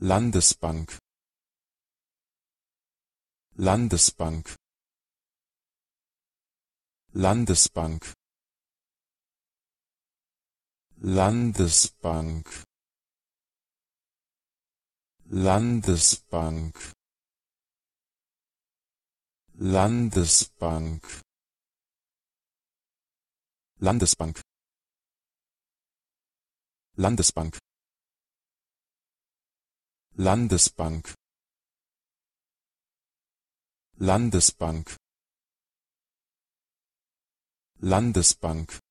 landesbank landesbank landesbank landesbank landesbank landesbank landesbank landesbank landesbank landesbank landesbank